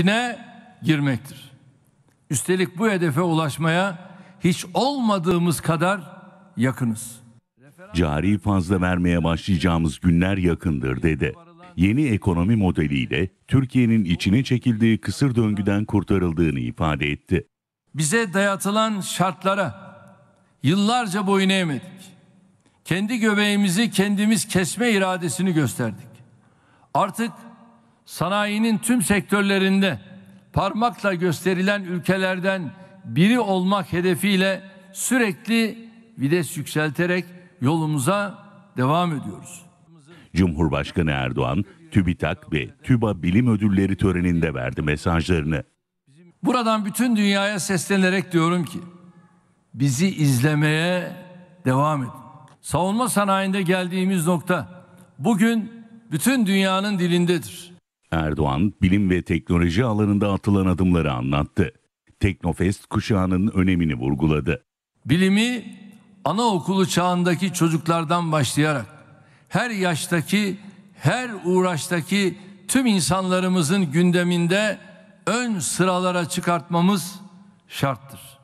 içine girmektir. Üstelik bu hedefe ulaşmaya hiç olmadığımız kadar yakınız. Cari fazla vermeye başlayacağımız günler yakındır dedi. Yeni ekonomi modeliyle Türkiye'nin içine çekildiği kısır döngüden kurtarıldığını ifade etti. Bize dayatılan şartlara yıllarca boyun eğmedik. Kendi göbeğimizi kendimiz kesme iradesini gösterdik. Artık sanayinin tüm sektörlerinde parmakla gösterilen ülkelerden biri olmak hedefiyle sürekli vides yükselterek yolumuza devam ediyoruz. Cumhurbaşkanı Erdoğan, TÜBİTAK ve TÜBA Bilim Ödülleri töreninde verdi mesajlarını. Buradan bütün dünyaya seslenerek diyorum ki bizi izlemeye devam edin. Savunma sanayinde geldiğimiz nokta bugün bütün dünyanın dilindedir. Erdoğan, bilim ve teknoloji alanında atılan adımları anlattı. Teknofest kuşağının önemini vurguladı. Bilimi anaokulu çağındaki çocuklardan başlayarak her yaştaki, her uğraştaki tüm insanlarımızın gündeminde ön sıralara çıkartmamız şarttır.